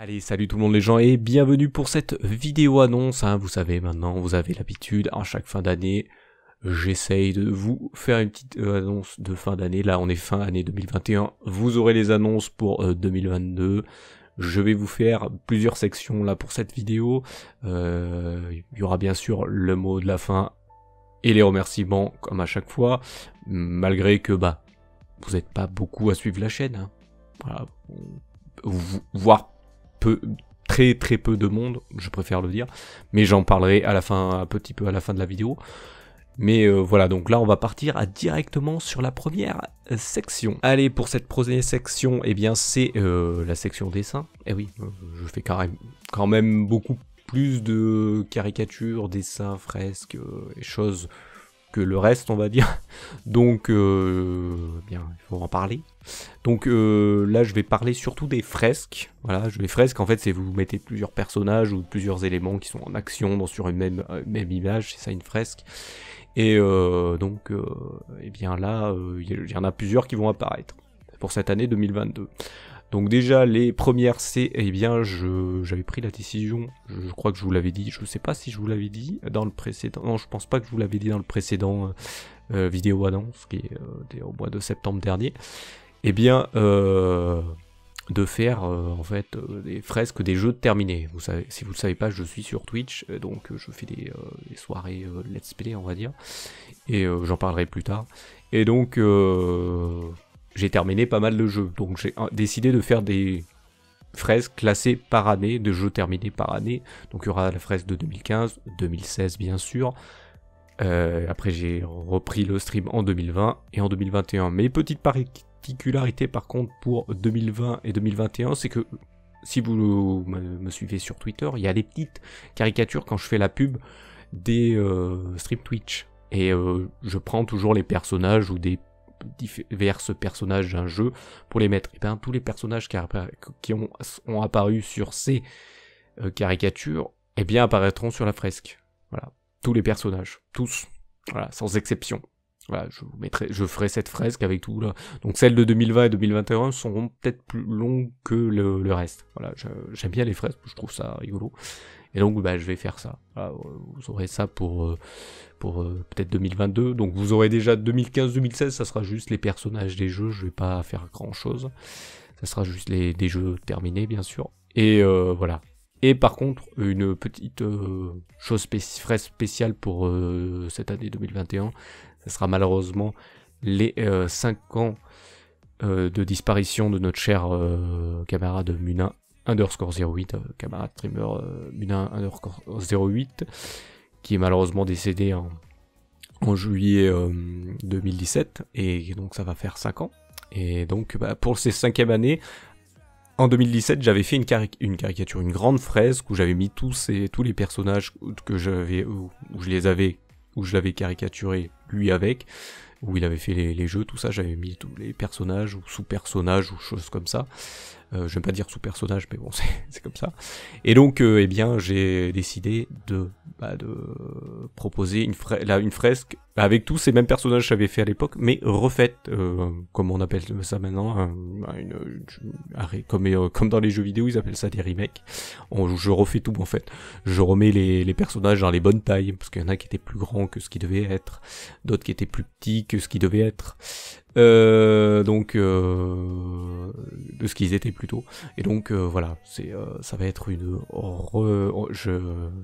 Allez, salut tout le monde les gens et bienvenue pour cette vidéo annonce. Hein. vous savez maintenant, vous avez l'habitude, à chaque fin d'année, j'essaye de vous faire une petite euh, annonce de fin d'année. Là, on est fin année 2021. Vous aurez les annonces pour 2022. Euh, Je vais vous faire plusieurs sections là pour cette vidéo. Euh, il y aura bien sûr le mot de la fin et les remerciements comme à chaque fois, malgré que bah vous n'êtes pas beaucoup à suivre la chaîne. Hein. Voilà peu, très très peu de monde, je préfère le dire, mais j'en parlerai à la fin, un petit peu à la fin de la vidéo. Mais euh, voilà, donc là on va partir directement sur la première section. Allez, pour cette première section, eh bien c'est euh, la section dessin. Eh oui, euh, je fais quand même beaucoup plus de caricatures, dessins, fresques, et choses que le reste, on va dire. Donc, euh, bien, il faut en parler. Donc euh, là, je vais parler surtout des fresques. Voilà, les fresques, en fait, c'est vous mettez plusieurs personnages ou plusieurs éléments qui sont en action dans, sur une même, euh, même image. C'est ça une fresque. Et donc, et eh bien là, il y en a plusieurs qui vont apparaître pour cette année 2022. Donc déjà les premières C, eh bien j'avais pris la décision, je, crois que je vous l'avais dit, je ne sais pas si je vous l'avais dit dans le précédent, non je pense pas que je vous l'avais dit dans le précédent euh, euh, vidéo annonce qui est euh, au mois de septembre dernier, eh bien de faire en fait des fresques des jeux terminés. Vous savez, si vous ne le savez pas, je suis sur Twitch, donc je fais des, des soirées let's play on va dire, et j'en parlerai plus tard. Et donc j'ai terminé pas mal de jeux. Donc j'ai euh, décidé de faire des fraises classées par année, de jeux terminés par année. Donc il y aura la fraise de 2015, 2016 bien sûr. Euh, après j'ai repris le stream en 2020 et en 2021. Mais petites particularités par contre pour 2020 et 2021, c'est que si vous me suivez sur Twitter, il y a des petites caricatures quand je fais la pub des euh, streams Twitch. Et je prends toujours les personnages ou des divers personnages d'un jeu pour les mettre. Et bien tous les personnages qui, ont, apparu sur ces euh, caricatures, Et eh bien apparaîtront sur la fresque. Voilà, tous les personnages, tous, voilà, sans exception. Voilà, je vous mettrai, je ferai cette fresque avec tout là. Donc celles de 2020 et 2021 seront peut-être plus longues que le, le reste. Voilà, j'aime bien les fresques, je trouve ça rigolo. Et donc, bah, je vais faire ça. Ah, euh, vous aurez ça pour, euh, pour euh, peut-être 2022. Donc, vous aurez déjà 2015-2016, ça sera juste les personnages des jeux. Je ne vais pas faire grand-chose. Ça sera juste les, des jeux terminés, bien sûr. Et voilà. Et par contre, une petite chose très spéciale pour cette année 2021, ce sera malheureusement les 5 ans de disparition de notre cher camarade Munin underscore 08, euh, camarade streamer Munin euh, underscore 08, qui est malheureusement décédé en, juillet 2017, euh, et donc ça va faire 5 ans. Et donc bah, pour ces cinquième années, en 2017, j'avais fait une, une, caricature, une grande fraise, où j'avais mis tous, ces, tous les personnages que j'avais, où, je les avais, où je l'avais caricaturé lui avec, où il avait fait les jeux, tout ça, j'avais mis tous les personnages ou sous-personnages ou choses comme ça. Euh, je vais pas dire sous-personnage, mais bon, c'est comme ça. Et donc, euh, eh bien, j'ai décidé de, bah, de proposer une, une fresque bah, avec tous ces mêmes personnages que j'avais fait à l'époque, mais refaite, euh, comme on appelle ça maintenant, euh, bah, une, comme, euh, comme dans les jeux vidéo, ils appellent ça des remakes. je refais tout, en fait. Je remets les, les personnages dans les bonnes tailles, parce qu'il y en a qui étaient plus grands que ce qu'ils devaient être, d'autres qui étaient plus petits que ce qui devaient être. Euh, donc euh, de ce qu'ils étaient plutôt. Et donc euh, voilà, c'est euh, ça va être une je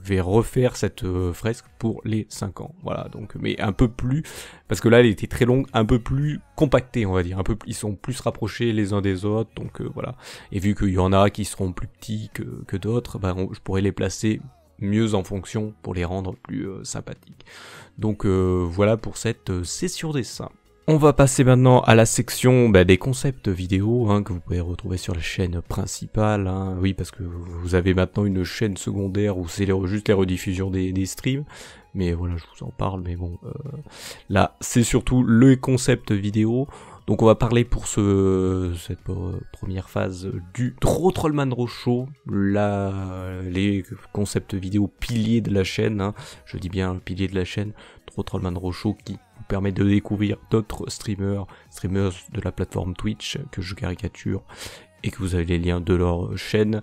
vais refaire cette fresque pour les 5 ans. Voilà, donc mais un peu plus parce que là elle était très longue, un peu plus compactée, on va dire, un peu ils sont plus rapprochés les uns des autres. Donc voilà. Et vu qu'il y en a qui seront plus petits que, d'autres, ben, je pourrais les placer mieux en fonction pour les rendre plus sympathiques. Donc voilà pour cette des dessin. On va passer maintenant à la section bah, des concepts vidéo hein, que vous pouvez retrouver sur la chaîne principale. Hein. Oui, parce que vous avez maintenant une chaîne secondaire où c'est juste la rediffusion des, streams. Mais voilà, je vous en parle. Mais bon, euh, là, c'est surtout le concept vidéo. Donc on va parler pour ce, cette première phase du Trop Trollman rochot. là les concepts vidéo piliers de la chaîne, hein. je dis bien pilier de la chaîne, Trop Trollman rochot qui permet de découvrir d'autres streamers, streamers de la plateforme Twitch que je caricature et que vous avez les liens de leur chaîne.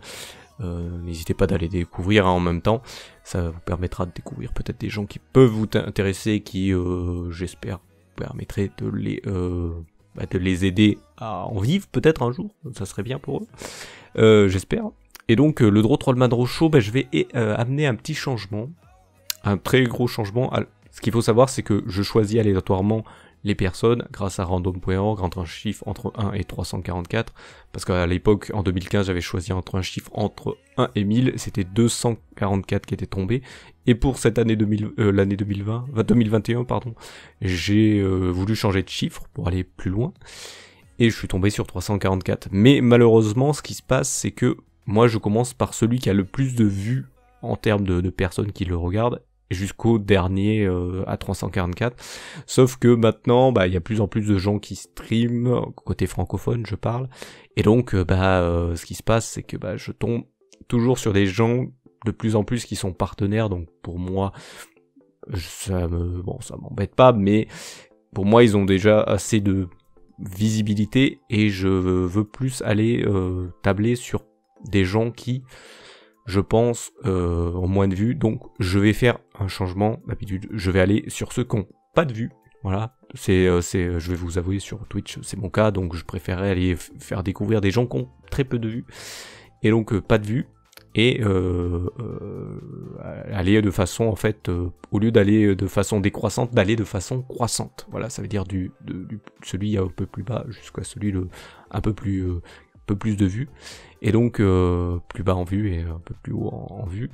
Euh, n'hésitez pas d'aller découvrir hein, en même temps, ça vous permettra de découvrir peut-être des gens qui peuvent vous intéresser, qui euh, j'espère permettrait de les, euh, bah, de les aider à en vivre peut-être un jour, ça serait bien pour eux, j'espère. Et donc le Draw Trollman Row Show, bah, je vais amener un petit changement, un très gros changement à ce qu'il faut savoir, c'est que je choisis aléatoirement les personnes grâce à random.org entre un chiffre entre 1 et 344 parce qu'à l'époque en 2015 j'avais choisi entre un chiffre entre 1 et 1000 c'était 244 qui était tombé et pour cette année 2000 euh, l'année 2020 2021 pardon j'ai euh, voulu changer de chiffre pour aller plus loin et je suis tombé sur 344 mais malheureusement ce qui se passe c'est que moi je commence par celui qui a le plus de vues en termes de personnes qui le regardent jusqu'au dernier euh, à 344. Sauf que maintenant, bah, il y a plus en plus de gens qui stream, côté francophone je parle, et donc euh, bah, euh, ce qui se passe, c'est que bah, je tombe toujours sur des gens de plus en plus qui sont partenaires, donc pour moi, ça me, bon, ça m'embête pas, mais pour moi, ils ont déjà assez de visibilité et je veux plus aller tabler sur des gens qui je pense, euh, en moins de vues. Donc je vais faire un changement d'habitude. Je vais aller sur ceux qui pas de vues. Voilà, c'est, euh, c'est, je vais vous avouer sur Twitch, c'est mon cas, donc je préférerais aller faire découvrir des gens qui ont très peu de vues, et donc euh, pas de vues, et euh, aller de façon en fait au lieu d'aller de façon décroissante d'aller de façon croissante voilà ça veut dire du, de, du celui un peu plus bas jusqu'à celui le un peu plus plus de vues et donc euh, plus bas en vue et un peu plus haut en, vue.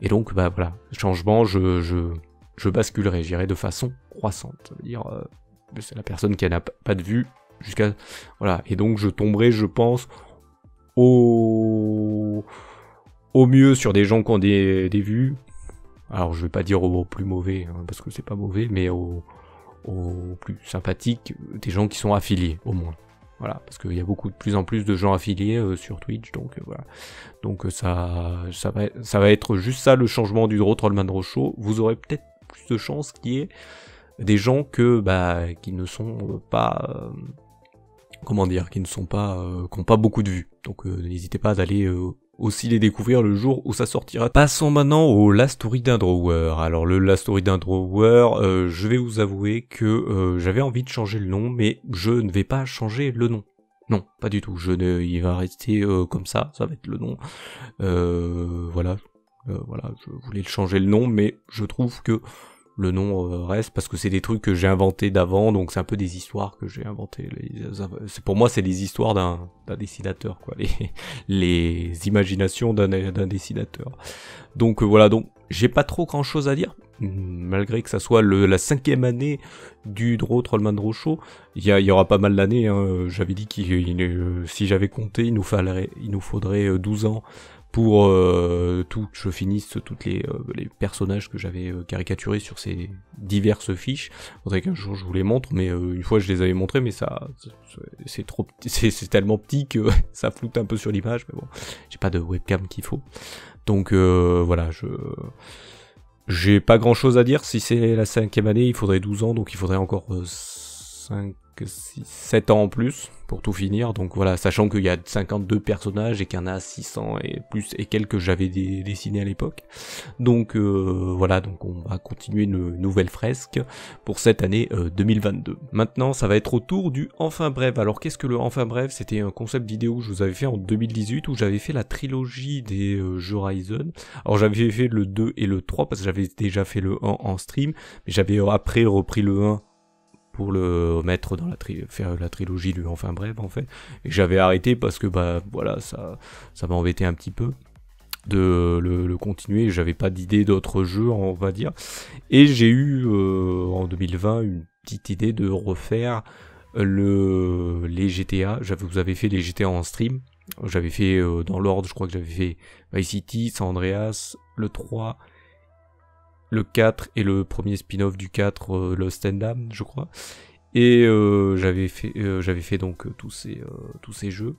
Et donc bah voilà, changement, je, je, basculerai, j'irai de façon croissante. dire euh, c'est la personne qui n'a pas de vue jusqu'à voilà et donc je tomberai, je pense au au mieux sur des gens qui ont des, vues. Alors je vais pas dire au, plus mauvais hein, parce que c'est pas mauvais, mais au, au plus sympathique des gens qui sont affiliés au moins. Voilà, parce qu'il y a beaucoup de plus en plus de gens affiliés euh, sur Twitch, donc euh, voilà. Donc euh, ça, ça, va, ça va être juste ça le changement du Draw Trollman Draw Show. Vous aurez peut-être plus de chances qu'il y ait des gens que, bah, qui ne sont pas comment dire, qui ne sont pas, qui n'ont pas beaucoup de vues. Donc n'hésitez pas à aller aussi les découvrir le jour où ça sortira. Passons maintenant au Last Story d'un Drawer. Alors le Last Story d'un Drawer, euh, je vais vous avouer que euh, j'avais envie de changer le nom, mais je ne vais pas changer le nom. Non, pas du tout. Je ne, il va rester euh, comme ça. Ça va être le nom. voilà, voilà. Je voulais changer le nom, mais je trouve que le nom euh, reste parce que c'est des trucs que j'ai inventés d'avant, donc c'est un peu des histoires que j'ai inventées. pour moi, c'est les histoires d'un, dessinateur, quoi, les, imaginations d'un, dessinateur. Donc euh, voilà, donc j'ai pas trop grand chose à dire, malgré que ça soit la cinquième année du Draw Trollman Draw Show. Il y, aura pas mal d'années, hein, j'avais dit que euh, si j'avais compté, il nous, il nous faudrait 12 ans pour euh, tout je finisse toutes les, euh, personnages que j'avais euh, caricaturés sur ces diverses fiches. Faudrait qu'un jour je vous les montre, mais une fois je les avais montrés, mais ça, c'est trop, c'est tellement petit que ça floute un peu sur l'image. Mais bon, j'ai pas de webcam qu'il faut, donc voilà, je j'ai pas grand chose à dire. Si c'est la cinquième année, il faudrait 12 ans, donc il faudrait encore 5 7 ans en plus pour tout finir. Donc voilà, sachant qu'il y a 52 personnages et qu'il y en a 600 et plus et quelques que j'avais dessiné à l'époque. Donc euh, voilà, donc on va continuer une nouvelle fresque pour cette année 2022. Euh, Maintenant, ça va être au tour du Enfin Bref. Alors qu'est-ce que le Enfin Bref C'était un concept vidéo que je vous avais fait en 2018 où j'avais fait la trilogie des euh, jeux Horizon. Alors j'avais fait le 2 et le 3 parce que j'avais déjà fait le 1 en stream, mais j'avais après repris le 1 pour le mettre dans la faire la trilogie lui enfin bref en fait et j'avais arrêté parce que bah voilà ça ça m'a embêté un petit peu de le, continuer j'avais pas d'idée d'autres jeux on va dire et j'ai eu euh, en 2020 une petite idée de refaire le les GTA j'avais vous avez fait les GTA en stream j'avais fait euh, dans l'ordre je crois que j'avais fait Vice City San Andreas le 3 le 4 et le premier spin-off du 4, le stand je crois. Et euh, j'avais fait, euh, j'avais fait donc euh, tous ces, tous ces jeux.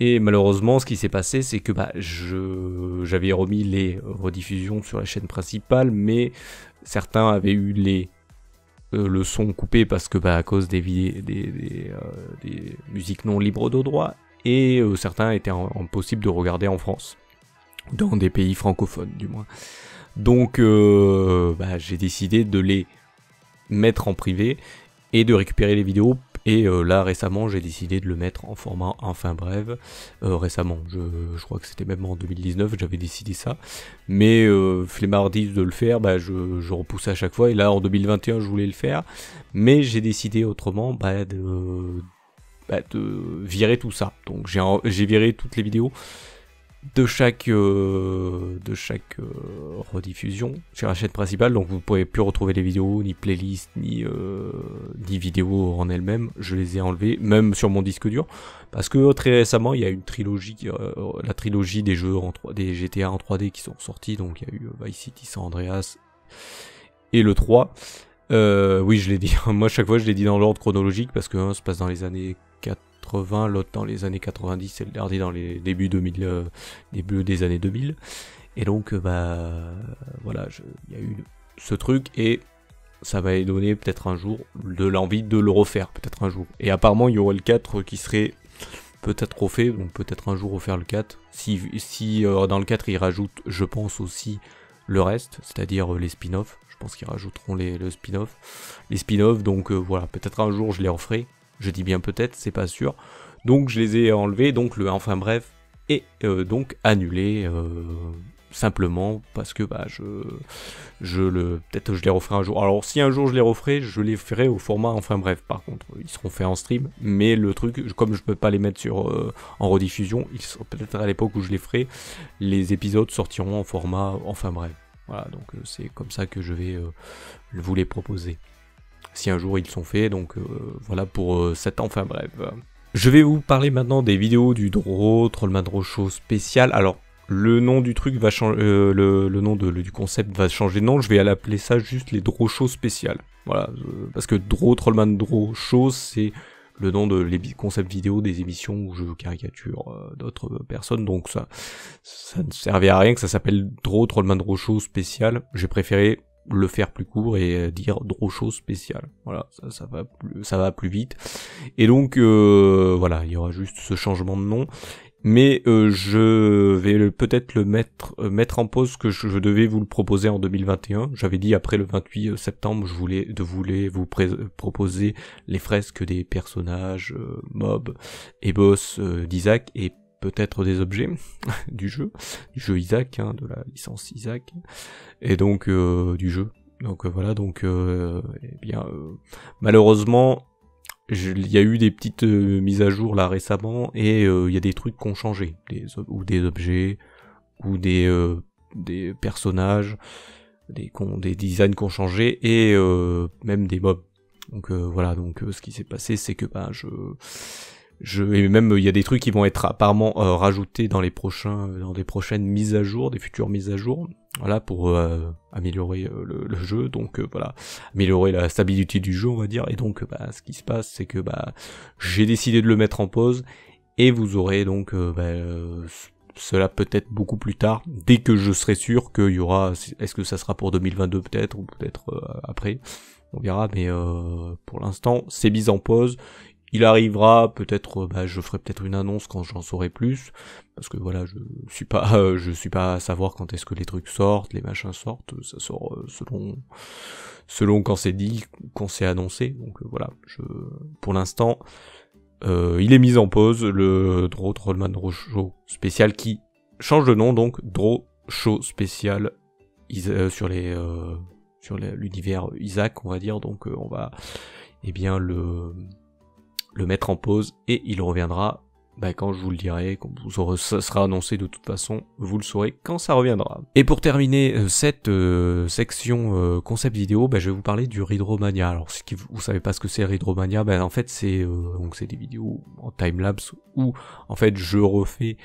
Et malheureusement, ce qui s'est passé, c'est que bah, je, j'avais remis les rediffusions sur la chaîne principale, mais certains avaient eu les le son coupé parce que bah, à cause des, des, des, musiques non libres de droit et certains étaient impossibles de regarder en France, dans des pays francophones du moins. Donc euh, bah, j'ai décidé de les mettre en privé et de récupérer les vidéos. Et euh, là récemment j'ai décidé de le mettre en format enfin bref. Euh, récemment, je, crois que c'était même en 2019 j'avais décidé ça. Mais euh, flemmardise de le faire, bah, je, repousse à chaque fois. Et là en 2021 je voulais le faire. Mais j'ai décidé autrement bah, bah, de virer tout ça. Donc j'ai viré toutes les vidéos de chaque, euh, de chaque euh, rediffusion sur la chaîne principale, donc vous ne pouvez plus retrouver les vidéos, ni playlists, ni, euh, ni vidéos en elles-mêmes. Je les ai enlevées, même sur mon disque dur, parce que très récemment, il y a une trilogie, euh, la trilogie des jeux en 3, des GTA en 3D qui sont sortis, donc il y a eu Vice City, San Andreas et le 3. oui, je l'ai dit, moi chaque fois je l'ai dit dans l'ordre chronologique, parce que hein, ça se passe dans les années l'autre dans les années 90 et le dernier dans les débuts 2000, euh, début des années 2000. Et donc, euh, bah, voilà, il y a eu ce truc et ça va donner peut-être un jour de l'envie de le refaire, peut-être un jour. Et apparemment, il y aurait le 4 qui serait peut-être refait, donc peut-être un jour refaire le 4. Si, si euh, dans le 4, ils rajoutent, je pense aussi, le reste, c'est-à-dire les spin off Je pense qu'ils rajouteront les, le spin-off. Les spin-offs, donc voilà, peut-être un jour je les referai. Je dis bien peut-être, c'est pas sûr. Donc je les ai enlevés, donc le enfin bref est euh, donc annulé euh, simplement parce que bah je je le peut-être je les referai un jour. Alors si un jour je les referai, je les ferai au format enfin bref. Par contre, ils seront faits en stream, mais le truc comme je peux pas les mettre sur euh, en rediffusion, ils peut-être à l'époque où je les ferai, les épisodes sortiront en format enfin bref. Voilà, donc c'est comme ça que je vais vous les proposer si un jour ils sont faits. Donc euh, voilà pour euh, cet enfin bref. Je vais vous parler maintenant des vidéos du Dro Trollman Draw Show spécial. Alors le nom du truc va changer, euh, le, nom du concept va changer de nom, je vais l'appeler ça juste les Draw Show spécial. Voilà, parce que Draw, Trollman Draw Show, c'est le nom de les concepts vidéo des émissions où je caricature d'autres personnes, donc ça, ça ne servait à rien que ça s'appelle Draw, Trollman Draw Show spécial. J'ai préféré le faire plus court et euh, dire chose spécial. Voilà, ça, ça, va, plus, ça va plus vite. Et donc, euh, voilà, il y aura juste ce changement de nom. Mais euh, je vais peut-être le mettre, mettre en pause que je, devais vous le proposer en 2021. J'avais dit après le 28 septembre, je voulais, de vous proposer les fresques des personnages Mob et Boss d'Isaac et peut-être des objets du jeu, du jeu Isaac, hein, de la licence Isaac, et donc euh, du jeu. Donc euh, voilà, donc euh, eh bien malheureusement il y a eu des petites mises à jour là récemment et il y a des trucs qui ont changé, ou des objets, ou des, des personnages, des, des designs ont changé et même des mobs. Donc voilà, donc ce qui s'est passé, c'est que ben, je et même il y a des trucs qui vont être apparemment euh, rajoutés dans les prochains, euh, dans des prochaines mises à jour, des futures mises à jour voilà pour euh, améliorer le, jeu donc voilà améliorer la stabilité du jeu on va dire et donc bah, ce qui se passe c'est que bah j'ai décidé de le mettre en pause et vous aurez donc bah, cela peut-être beaucoup plus tard dès que je serai sûr qu'il y aura est-ce que ça sera pour 2022 peut-être ou peut-être après on verra mais pour l'instant c'est mis en pause il arrivera peut-être, euh, bah, je ferai peut-être une annonce quand j'en saurai plus, parce que voilà, je suis pas, je suis pas à savoir quand est-ce que les trucs sortent, les machins sortent, ça sort euh, selon, selon quand c'est dit, quand c'est annoncé. Donc euh, voilà, je, pour l'instant, il est mis en pause le Draw Trollman rojo spécial qui change de nom donc Draw Show spécial sur les sur l'univers Isaac, on va dire. Donc on va, et eh bien le le mettre en pause et il reviendra bah, quand je vous le dirai, quand vous ça sera annoncé de toute façon, vous le saurez quand ça reviendra. Et pour terminer euh, cette euh, section euh, concept vidéo, bah, je vais vous parler du Rhydromania. Alors si vous savez pas ce que c'est Ridromania, bah, en fait c'est donc c'est des vidéos en time lapse où en fait je refais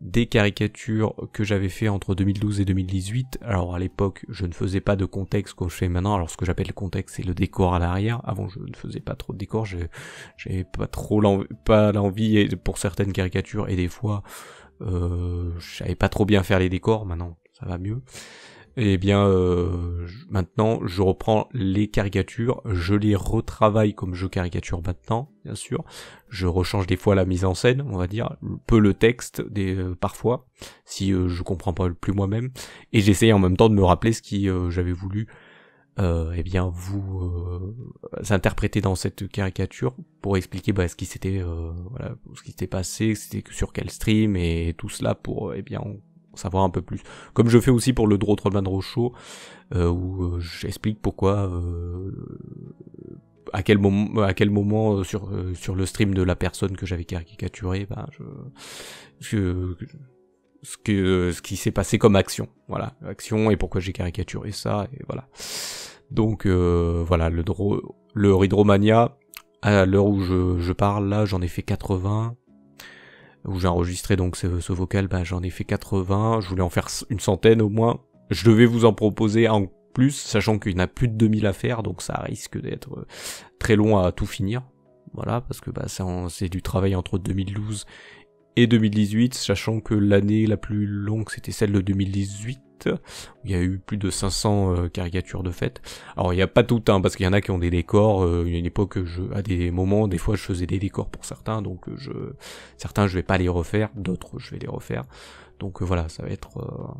des caricatures que j'avais fait entre 2012 et 2018. Alors à l'époque, je ne faisais pas de contexte comme je fais maintenant. Alors ce que j'appelle le contexte, c'est le décor à l'arrière. Avant, je ne faisais pas trop de décor. J'avais pas trop l'envie pour certaines caricatures et des fois, euh, je savais pas trop bien faire les décors. Maintenant, ça va mieux. Et eh bien euh, maintenant je reprends les caricatures, je les retravaille comme je caricature maintenant, bien sûr. Je rechange des fois la mise en scène, on va dire, peu le texte des euh, parfois, si euh, je comprends pas plus moi-même, et j'essaye en même temps de me rappeler ce qui j'avais voulu eh bien vous interpréter dans cette caricature pour expliquer bah, ce qui s'était ce qui s'était passé, c'était sur quel stream et tout cela pour eh bien savoir un peu plus. Comme je fais aussi pour le Draw Trollman Roadshow, euh, où euh, j'explique pourquoi, euh, à quel moment, à quel moment euh, sur, euh, sur le stream de la personne que j'avais caricaturé, ben, je, ce que ce qui s'est passé comme action, voilà, action et pourquoi j'ai caricaturé ça et voilà. Donc voilà le draw, le Rhydromania à l'heure où je, je parle là, j'en ai fait 80 où j'ai enregistré donc ce, ce vocal, bah, j'en ai fait 80, je voulais en faire une centaine au moins. Je devais vous en proposer en plus, sachant qu'il n'y en a plus de 2000 à faire, donc ça risque d'être euh, très long à tout finir. Voilà, parce que bah, c'est du travail entre 2012 et 2018, sachant que l'année la plus longue c'était celle de 2018 il y a eu plus de 500 euh, caricatures de fêtes. Alors il n'y a pas tout, hein, parce qu'il y en a qui ont des décors. Euh, il y a une époque, je, à des moments, des fois je faisais des décors pour certains, donc euh, je, certains je vais pas les refaire, d'autres je vais les refaire. Donc voilà, ça va être,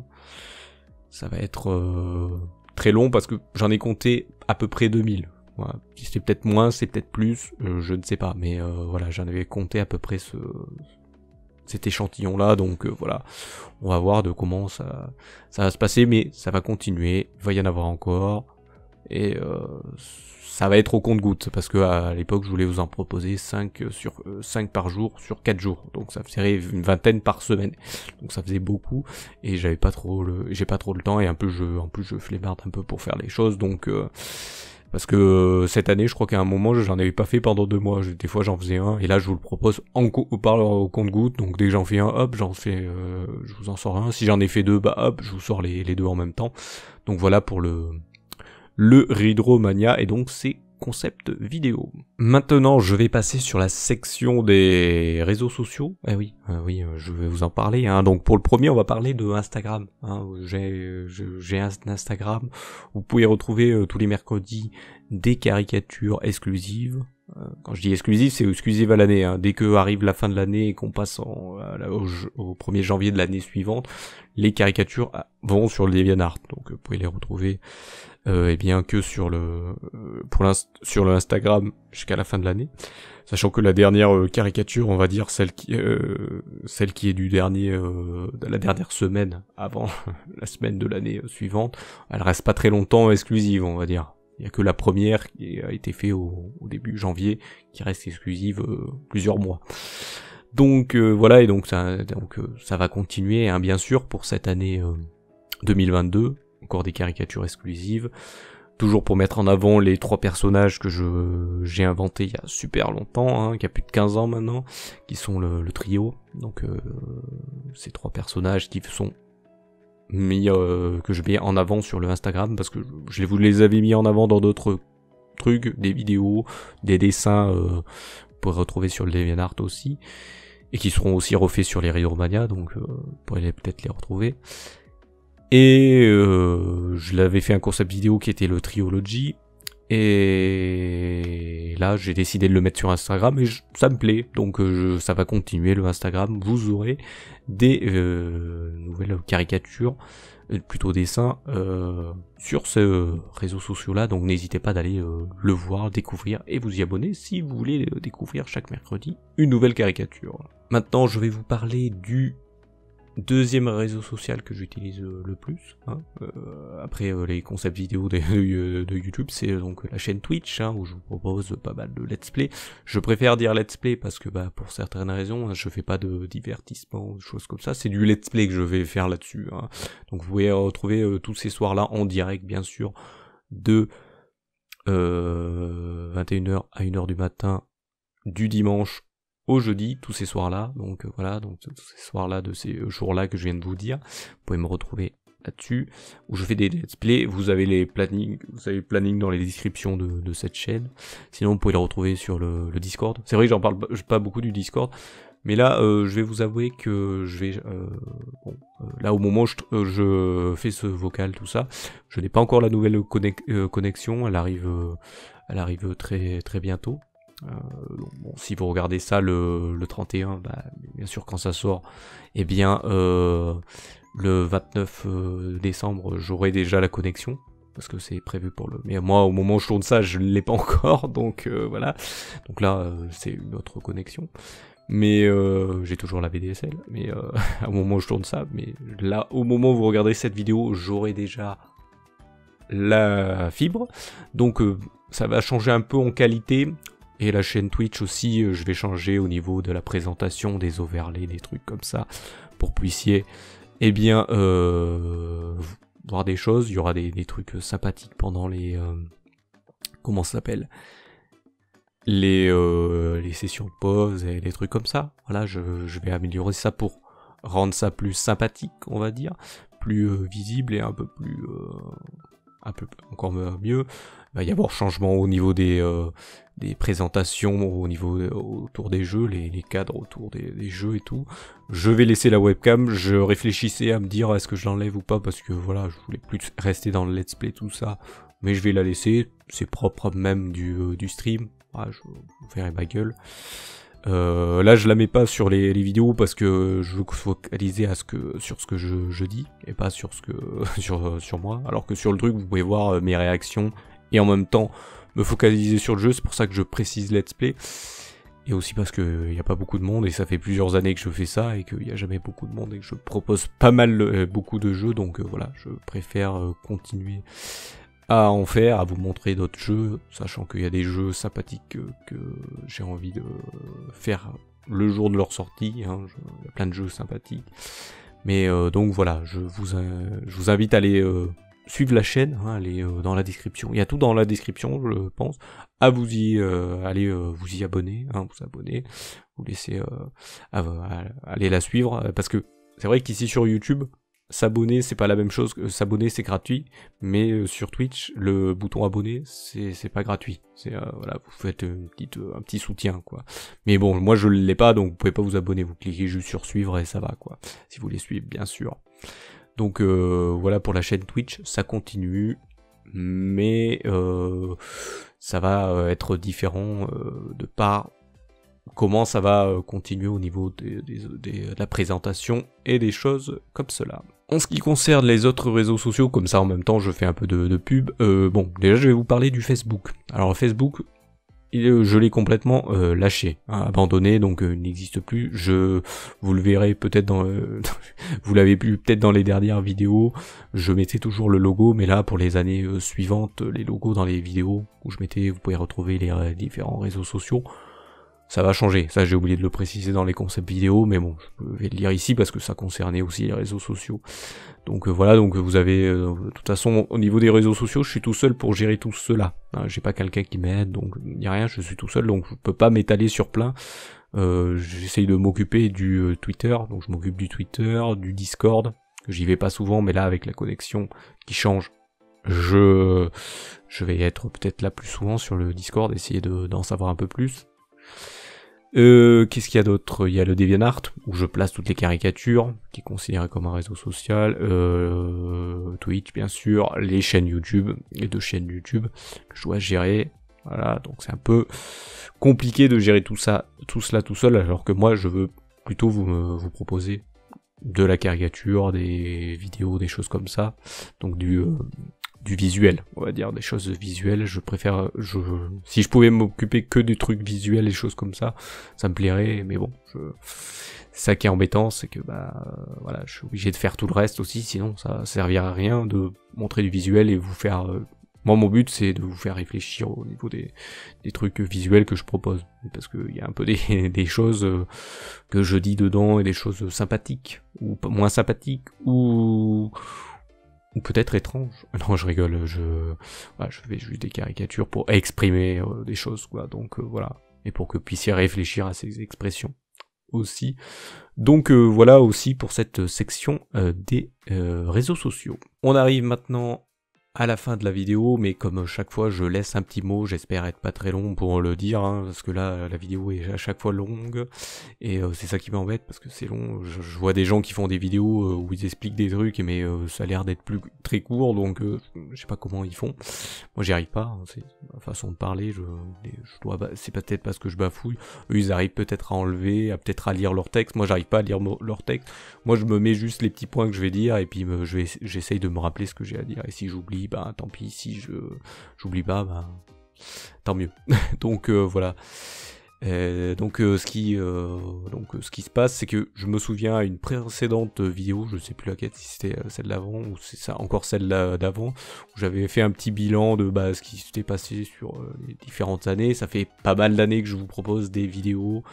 ça va être très long parce que j'en ai compté à peu près 2000. Voilà. c'est peut-être moins, c'est peut-être plus, je ne sais pas, mais voilà, j'en avais compté à peu près ce, cet échantillon-là. Donc euh, voilà, on va voir de comment ça, ça va se passer, mais ça va continuer, il va y en avoir encore. Et euh, ça va être au compte-goutte, parce que à l'époque je voulais vous en proposer 5, euh, sur, 5 par jour sur 4 jours. Donc ça ferait une vingtaine par semaine. Donc ça faisait beaucoup et j'avais pas trop le. j'ai pas trop le temps et un peu je. En plus je flébarde un peu pour faire les choses. Donc parce que euh, cette année, je crois qu'à un moment, j'en avais pas fait pendant deux mois. des fois, j'en faisais un. Et là, je vous le propose en par au compte-goutte. Donc, dès que j'en fais un, hop, j'en fais, euh, je vous en sors un. Si j'en ai fait deux, bah hop, je vous sors les, deux en même temps. Donc voilà pour le le Rhydromania, Et donc, c'est concept vidéo. Maintenant, je vais passer sur la section des réseaux sociaux. Eh oui, euh, oui, euh, je vais vous en parler. Hein. Donc pour le premier, on va parler de Instagram. Hein. J'ai euh, un Instagram. Vous pouvez retrouver tous les mercredis des caricatures exclusives. quand je dis exclusive, c'est exclusive à l'année. Hein. Dès que arrive la fin de l'année et qu'on passe au, au, 1er janvier de l'année suivante, les caricatures vont sur le DeviantArt. Donc vous pouvez les retrouver euh, et bien que sur le euh, pour sur le Instagram jusqu'à la fin de l'année, sachant que la dernière euh, caricature, on va dire celle qui celle qui est du dernier de la dernière semaine avant la semaine de l'année suivante, elle reste pas très longtemps exclusive, on va dire. Il y a que la première qui a été fait au, début janvier qui reste exclusive plusieurs mois. Donc voilà, et donc ça, donc, ça va continuer, hein, bien sûr, pour cette année 2022 des caricatures exclusives. Toujours pour mettre en avant les trois personnages que je j'ai inventé il y a super longtemps, hein, a plus de 15 ans maintenant, qui sont le, trio. Donc euh, ces trois personnages qui sont mis euh, que je mets en avant sur le Instagram parce que je vous les avais mis en avant dans d'autres trucs, des vidéos, des dessins euh, pour retrouver sur le DeviantArt aussi et qui seront aussi refaits sur les Rio Mania donc pour euh, vous pourrez peut-être les retrouver. Et euh, je l'avais fait un concept vidéo qui était le Triology. Et là, j'ai décidé de le mettre sur Instagram et ça me plaît. Donc euh, ça va continuer le Instagram. Vous aurez des euh, nouvelles caricatures, plutôt dessins, sur ce réseau social-là. Donc n'hésitez pas d'aller le voir, découvrir et vous y abonner si vous voulez découvrir chaque mercredi une nouvelle caricature. Maintenant, je vais vous parler du deuxième réseau social que j'utilise euh, le plus, hein, euh, après euh, les concepts vidéo de, YouTube, c'est donc la chaîne Twitch, hein, où je vous propose pas mal de let's play. Je préfère dire let's play parce que bah, pour certaines raisons, hein, je fais pas de divertissement ou choses comme ça, c'est du let's play que je vais faire là-dessus. Donc vous pouvez retrouver tous ces soirs-là en direct, bien sûr, de 21h à 1h du matin du dimanche jeudi, tous ces soirs-là. Donc euh, voilà, donc tous ces soirs-là de ces euh, jours-là que je viens de vous dire. Vous pouvez me retrouver là-dessus, où je fais des let's play. Vous avez les plannings vous avez planning dans les descriptions de, cette chaîne. Sinon, vous pouvez les retrouver sur le, Discord. C'est vrai que j'en parle pas, beaucoup du Discord. Mais là, euh, je vais vous avouer que je vais... là, au moment je, je, fais ce vocal, tout ça, je n'ai pas encore la nouvelle connexion. Elle arrive, elle arrive très, très bientôt. Euh, si vous regardez ça le, 31, bah, bien sûr quand ça sort, et eh bien euh, le 29 euh, décembre j'aurai déjà la connexion parce que c'est prévu pour le. Mais moi, au moment où je tourne ça, je l'ai pas encore, donc voilà. Donc là, c'est une autre connexion. Mais j'ai toujours la VDSL, mais au moment où je tourne ça, mais là, au moment où vous regardez cette vidéo, j'aurai déjà la fibre. Donc ça va changer un peu en qualité et la chaîne Twitch aussi, euh, je vais changer au niveau de la présentation, des overlays, des trucs comme ça, pour puissiez, eh bien, euh, voir des choses. Il y aura des, trucs euh, sympathiques pendant les, comment ça s'appelle, les, les sessions de pause et des trucs comme ça. Voilà, je, vais améliorer ça pour rendre ça plus sympathique, on va dire, plus visible et un peu plus, un peu encore mieux. Il va y avoir changement au niveau des des présentations au niveau autour des jeux, les, cadres autour des, jeux et tout. Je vais laisser la webcam, je réfléchissais à me dire est-ce que je l'enlève ou pas parce que voilà, je voulais plus rester dans le let's play tout ça, mais je vais la laisser, c'est propre même du, euh, stream, ah, je vous ma gueule. Euh, là, je la mets pas sur les, les, vidéos parce que je veux focaliser à ce que, sur ce que je, dis et pas sur ce que sur, sur moi. Alors que sur le truc, vous pouvez voir euh, mes réactions et en même temps, me focaliser sur le jeu, c'est pour ça que je précise let's play. Et aussi parce qu'il n'y a pas beaucoup de monde et ça fait plusieurs années que je fais ça et qu'il n'y a jamais beaucoup de monde et que je propose pas mal euh, beaucoup de jeux donc euh, voilà je préfère euh, continuer à en faire, à vous montrer d'autres jeux, sachant qu'il y a des jeux sympathiques que, j'ai envie de faire le jour de leur sortie, hein. il y a plein de jeux sympathiques. Mais donc voilà, je vous, je vous invite à aller Suivez la chaîne, allez hein, elle est euh, dans la description. Il y a tout dans la description, je pense. À vous y euh, allez euh, vous y abonner, hein, vous abonner, vous laissez aller la suivre parce que c'est vrai qu'ici sur YouTube, s'abonner c'est pas la même chose. que S'abonner c'est gratuit, mais sur Twitch le bouton abonner c'est pas gratuit. C'est voilà, vous faites un petit soutien quoi. Mais bon, moi je ne l'ai pas donc vous pouvez pas vous abonner. Vous cliquez juste sur suivre et ça va quoi. Si vous voulez suivre, bien sûr. Donc euh, voilà pour la chaîne Twitch, ça continue, mais euh, ça va euh, être différent de par comment ça va continuer au niveau de la présentation et des choses comme cela. En ce qui concerne les autres réseaux sociaux, comme ça en même temps je fais un peu de, pub, bon déjà je vais vous parler du Facebook. Alors Facebook, je l'ai complètement euh, lâché, hein, abandonné, donc euh, il n'existe plus. Je vous le verrez peut-être dans, euh, vous l'avez vu peut-être dans les dernières vidéos. Je mettais toujours le logo, mais là pour les années suivantes, les logos dans les vidéos où je mettais, vous pouvez retrouver les différents réseaux sociaux ça va changer. Ça, j'ai oublié de le préciser dans les concepts vidéo, mais bon, je vais le lire ici parce que ça concernait aussi les réseaux sociaux. Donc euh, voilà, donc vous avez, euh, de toute façon, au niveau des réseaux sociaux, je suis tout seul pour gérer tout cela. Hein, j'ai pas quelqu'un qui m'aide, donc il n'y a rien, je suis tout seul, donc je peux pas m'étaler sur plein. Euh, j'essaye de m'occuper du Twitter, donc je m'occupe du Twitter, du Discord, que j'y vais pas souvent, mais là avec la connexion qui change, je je vais être peut-être là plus souvent sur le Discord, essayer d'en savoir un peu plus. Euh, qu'est-ce qu'il y a d'autre Il y a le DeviantArt, où je place toutes les caricatures, qui est considéré comme un réseau social, euh, Twitch bien sûr, les chaînes YouTube, les deux chaînes YouTube que je dois gérer. Voilà, donc c'est un peu compliqué de gérer tout ça, tout cela tout seul, alors que moi je veux plutôt vous, proposer de la caricature, des vidéos, des choses comme ça, donc du, euh, du visuel, on va dire des choses visuelles. Je préfère, je, si je pouvais m'occuper que des trucs visuels et choses comme ça, ça me plairait. Mais bon, je, ça qui est embêtant, c'est que bah voilà, je suis obligé de faire tout le reste aussi, sinon ça servira à rien de montrer du visuel et vous faire. Euh, moi, mon but, c'est de vous faire réfléchir au niveau des, des trucs visuels que je propose, parce qu'il y a un peu des, des choses euh, que je dis dedans et des choses sympathiques ou moins sympathiques ou ou peut-être étrange. Non, je rigole, je, je fais juste des caricatures pour exprimer euh, des choses, quoi. Donc euh, voilà, et pour que vous puissiez réfléchir à ces expressions aussi. Donc euh, voilà aussi pour cette section des réseaux sociaux. On arrive maintenant à la fin de la vidéo, mais comme chaque fois je laisse un petit mot, j'espère être pas très long pour le dire, hein, parce que là la vidéo est à chaque fois longue, et euh, c'est ça qui m'embête, parce que c'est long, je, vois des gens qui font des vidéos euh, où ils expliquent des trucs, mais euh, ça a l'air d'être plus très court, donc je sais pas comment ils font, moi j'y arrive pas, hein, c'est ma façon de parler, je, dois, c'est peut-être parce que je bafouille, eux ils arrivent peut-être à enlever, à peut-être à lire leur texte, moi j'arrive pas à lire leur texte, moi je me mets juste les petits points que je vais dire, et puis j'essaye de me rappeler ce que j'ai à dire, et si j'oublie bah, tant pis, si je j'oublie pas, bah, tant mieux. donc euh, voilà. Euh, donc euh, ce qui donc ce qui se passe c'est que je me souviens à une précédente vidéo, je sais plus laquelle si c'était celle d'avant ou c'est ça encore celle d'avant où j'avais fait un petit bilan de bah, ce qui s'était passé sur les différentes années, ça fait pas mal d'années que je vous propose des vidéos,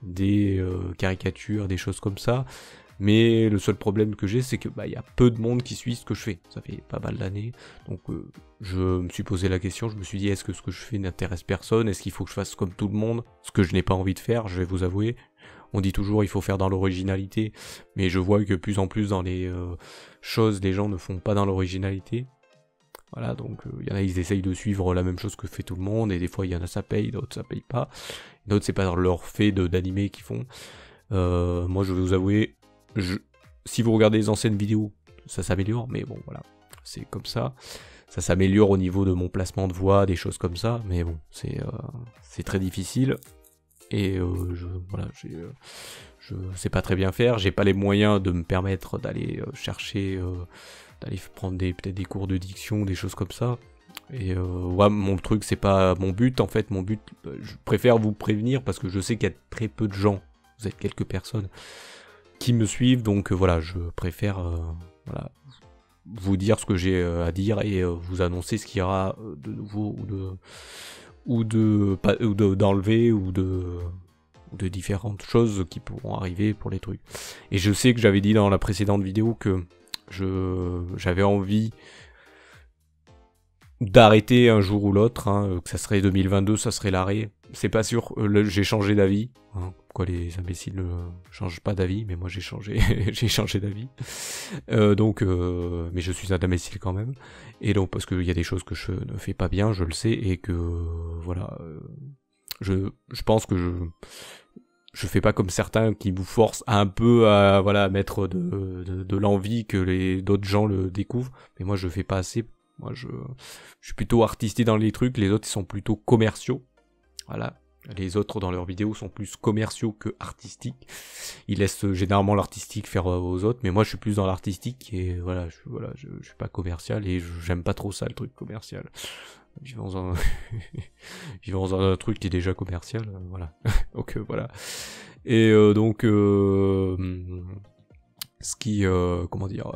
des caricatures, des choses comme ça. Mais le seul problème que j'ai, c'est que bah, y a peu de monde qui suit ce que je fais. Ça fait pas mal d'années. Donc euh, je me suis posé la question, je me suis dit est-ce que ce que je fais n'intéresse personne Est-ce qu'il faut que je fasse comme tout le monde Ce que je n'ai pas envie de faire, je vais vous avouer. On dit toujours il faut faire dans l'originalité, mais je vois que plus en plus dans les euh, choses, les gens ne font pas dans l'originalité. Voilà, donc euh, il y en a, ils essayent de suivre la même chose que fait tout le monde, et des fois il y en a ça paye, d'autres ça paye pas, d'autres c'est pas dans leur fait d'animer qu'ils font. moi je vais vous avouer, si vous regardez les anciennes vidéos, ça s'améliore, mais bon, voilà, c'est comme ça. Ça s'améliore au niveau de mon placement de voix, des choses comme ça, mais bon, c'est euh, très difficile. Et euh, je, voilà, euh, je sais pas très bien faire, j'ai pas les moyens de me permettre d'aller chercher, d'aller prendre peut-être des cours de diction, des choses comme ça. Et ouais, mon truc, c'est pas mon but. En fait, mon but, je préfère vous prévenir parce que je sais qu'il y a très peu de gens. Vous êtes quelques personnes qui me suivent. Donc euh, voilà, je préfère euh, voilà, vous dire ce que j'ai euh, à dire et vous annoncer ce qu'il y aura de nouveau ou de ou de d'enlever ou de ou de différentes choses qui pourront arriver pour les trucs. Et je sais que j'avais dit dans la précédente vidéo que je j'avais envie d'arrêter un jour ou l'autre, hein, que ça serait 2022, ça serait l'arrêt c'est pas sûr. Euh, j'ai changé d'avis. Hein, quoi, les imbéciles ne changent pas d'avis, mais moi j'ai changé, j'ai changé d'avis. Euh, donc, euh, mais je suis un imbécile quand même. Et donc, parce qu'il y a des choses que je ne fais pas bien, je le sais, et que voilà, je, pense que je fais pas comme certains qui vous forcent un peu à voilà mettre de, de, l'envie que les d'autres gens le découvrent. Mais moi, je fais pas assez. Moi, je, suis plutôt artisté dans les trucs. Les autres, sont plutôt commerciaux. Voilà. Les autres dans leurs vidéos sont plus commerciaux que artistiques. Ils laissent euh, généralement l'artistique faire euh, aux autres, mais moi je suis plus dans l'artistique et euh, voilà, je, voilà, je, suis pas commercial et j'aime pas trop ça le truc commercial. Vivons dans un, dans un truc qui est déjà commercial, voilà. donc voilà. Et donc ce qui, comment dire,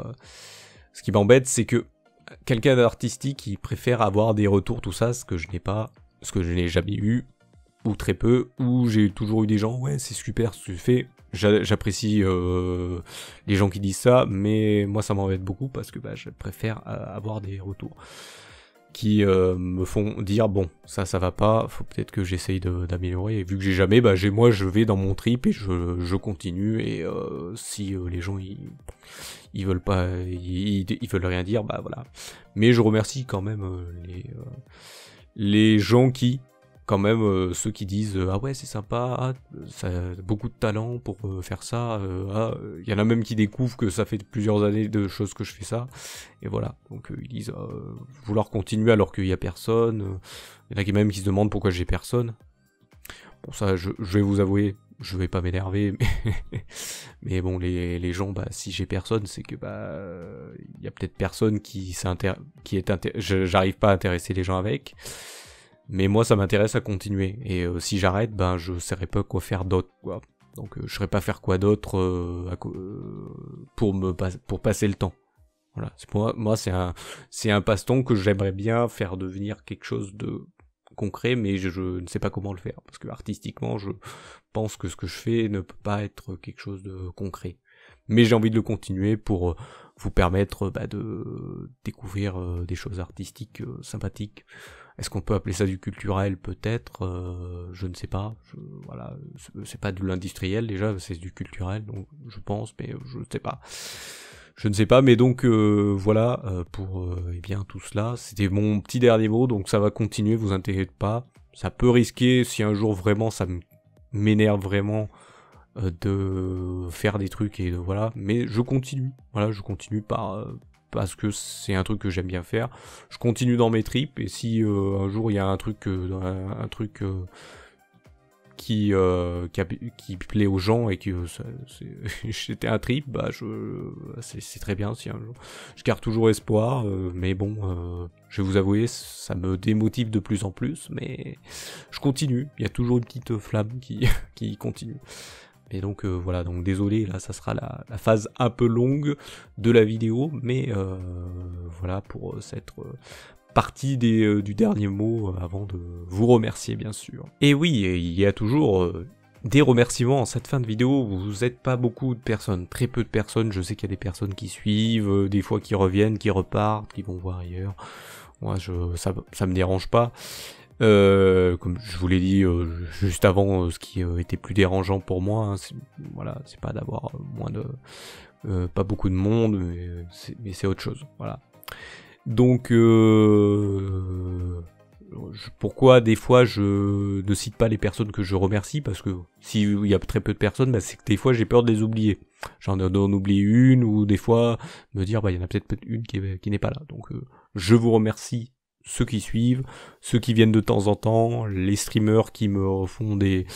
ce qui m'embête, c'est que quelqu'un d'artistique, il préfère avoir des retours, tout ça, ce que je n'ai pas, ce que je n'ai jamais eu ou très peu, où j'ai toujours eu des gens, ouais, c'est super ce que tu fais. J'apprécie euh, les gens qui disent ça, mais moi ça m'embête beaucoup parce que bah, je préfère euh, avoir des retours qui euh, me font dire bon ça ça va pas faut peut-être que j'essaye d'améliorer et vu que j'ai jamais bah j'ai moi je vais dans mon trip et je, continue et si les gens ils, ils veulent pas ils, veulent rien dire bah voilà mais je remercie quand même les les gens qui quand même euh, ceux qui disent euh, ah ouais c'est sympa, ah, ça beaucoup de talent pour euh, faire ça, ah, il y en a même qui découvrent que ça fait plusieurs années de choses que je fais ça, et voilà, donc ils disent vouloir continuer alors qu'il n'y a personne, il y en a qui même qui se demandent pourquoi j'ai personne. Bon ça je, vais vous avouer, je vais pas m'énerver, mais, bon les, les, gens, bah si j'ai personne, c'est que bah il y a peut-être personne qui, qui est j'arrive pas à intéresser les gens avec. Mais moi, ça m'intéresse à continuer. Et euh, si j'arrête, ben, je saurais pas quoi faire d'autre, quoi. Donc, euh, je saurais pas faire quoi d'autre euh, pour me pour passer le temps. Voilà. Moi, moi c'est un, c'est un passe-temps que j'aimerais bien faire devenir quelque chose de concret, mais je, ne sais pas comment le faire parce que artistiquement, je pense que ce que je fais ne peut pas être quelque chose de concret. Mais j'ai envie de le continuer pour vous permettre bah, de découvrir des choses artistiques sympathiques. Est-ce qu'on peut appeler ça du culturel Peut-être, euh, je ne sais pas. voilà, c'est pas de l'industriel déjà, c'est du culturel, donc je pense, mais je ne sais pas. Je ne sais pas, mais donc euh, voilà euh, pour eh bien tout cela. C'était mon petit dernier mot, donc ça va continuer, vous inquiétez pas. Ça peut risquer si un jour vraiment ça m'énerve vraiment de faire des trucs et voilà mais je continue voilà je continue par parce que c'est un truc que j'aime bien faire. Je continue dans mes tripes et si euh, un jour il y a un truc, euh, un, truc euh, qui, qui, plaît aux gens et que c'était un trip, bah je c'est très bien aussi. je, garde toujours espoir, mais bon, je vais vous avouer, ça me démotive de plus en plus, mais je continue. Il y a toujours une petite flamme qui continue. Et donc euh, voilà, donc désolé, là ça sera la, phase un peu longue de la vidéo, mais euh, voilà pour euh, cette partie des, du dernier mot avant de vous remercier bien sûr. Et oui, il y a toujours des remerciements en cette fin de vidéo. Vous n'êtes pas beaucoup de personnes, très peu de personnes. Je sais qu'il y a des personnes qui suivent, des fois qui reviennent, qui repartent, qui vont voir ailleurs. Moi, je, ça, ça me dérange pas. Euh, comme je vous l'ai dit euh, juste avant, euh, ce qui était plus dérangeant pour moi, hein, c'est, voilà, c'est pas d'avoir moins de, pas beaucoup de monde, mais c'est, mais c'est autre chose. Voilà. Donc, pourquoi des fois je ne cite pas les personnes que je remercie Parce que s'il y a très peu de personnes, bah, c'est que des fois j'ai peur de les oublier. J'en en oublier une ou des fois me dire bah il y en a peut-être une qui, qui n'est pas là. Donc je vous remercie ceux qui suivent, ceux qui viennent de temps en temps, les streamers qui me font des,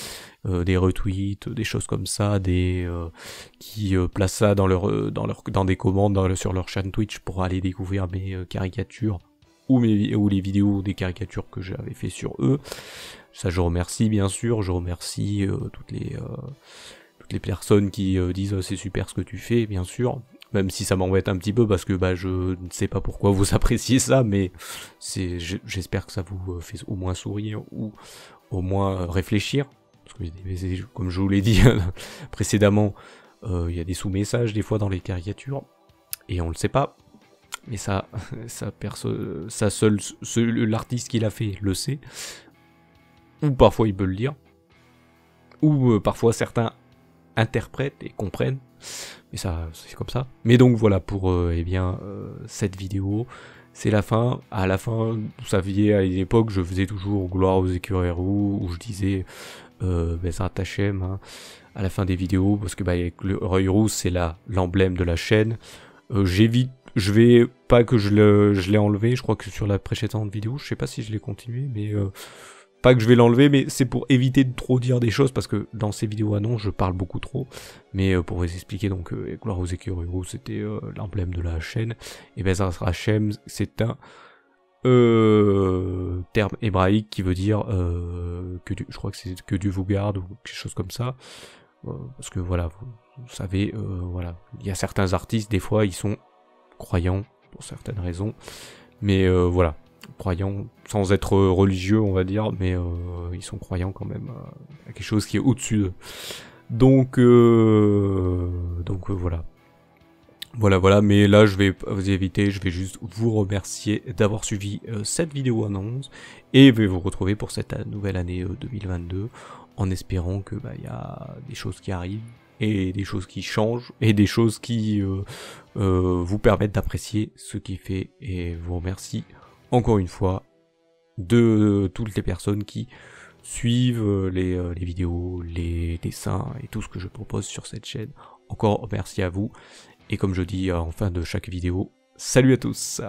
euh, des retweets, des choses comme ça, des euh, qui euh, placent ça dans leur dans leur dans des commandes sur leur chaîne Twitch pour aller découvrir mes caricatures ou mes ou les vidéos des caricatures que j'avais fait sur eux. Ça je remercie bien sûr, je remercie toutes les toutes les personnes qui disent «Ah, c'est super ce que tu fais bien sûr, même si ça m'embête un petit peu parce que bah, je ne sais pas pourquoi vous appréciez ça, mais c'est, j'espère que ça vous euh, fait au moins sourire ou au moins euh, réfléchir. comme je vous l'ai dit précédemment, euh, il y a des sous-messages des fois dans les caricatures et on le sait pas. Mais ça, ça, perso ça seul, l'artiste qui l'a fait le sait. Ou parfois il peut le dire. Ou parfois certains interprètent et comprennent mais ça, c'est comme ça. Mais donc voilà pour euh, eh bien, euh, cette vidéo. C'est la fin. À la fin, vous saviez, à une époque je faisais toujours gloire aux écureuils roux, où je disais, euh, ben, ça à la fin des vidéos, parce que bah, avec le roux, c'est l'emblème de la chaîne. Euh, j'évite je vais pas que je l'ai je enlevé, je crois que sur la précédente vidéo, je sais pas si je l'ai continué, mais euh, pas que je vais l'enlever, mais c'est pour éviter de trop dire des choses, parce que dans ces vidéos annonces, je parle beaucoup trop. Mais euh, pour vous expliquer, donc, euh, Gloire aux c'était euh, l'emblème de la chaîne. Et Bezras Hashem, c'est un terme hébraïque qui veut dire que je crois que c'est que Dieu vous garde, ou quelque chose comme ça. parce que voilà, vous, vous savez, voilà, il y a certains artistes, des fois, ils sont croyants, pour certaines raisons. Mais voilà, croyants, sans être religieux, on va dire, mais euh, ils sont croyants quand même euh, à quelque chose qui est au-dessus d'eux. Donc, euh, donc voilà. Voilà, voilà, mais là je vais vous éviter, je vais juste vous remercier d'avoir suivi cette vidéo annonce et je vais vous retrouver pour cette nouvelle année 2022 en espérant que bah, il y a des choses qui arrivent et des choses qui changent et des choses qui vous permettent d'apprécier ce qui fait et vous remercie encore une fois, de euh, toutes les personnes qui suivent euh, euh, les, vidéos, les dessins et tout ce que je propose sur cette chaîne. Encore merci à vous. Et comme je dis en fin de chaque vidéo, salut à tous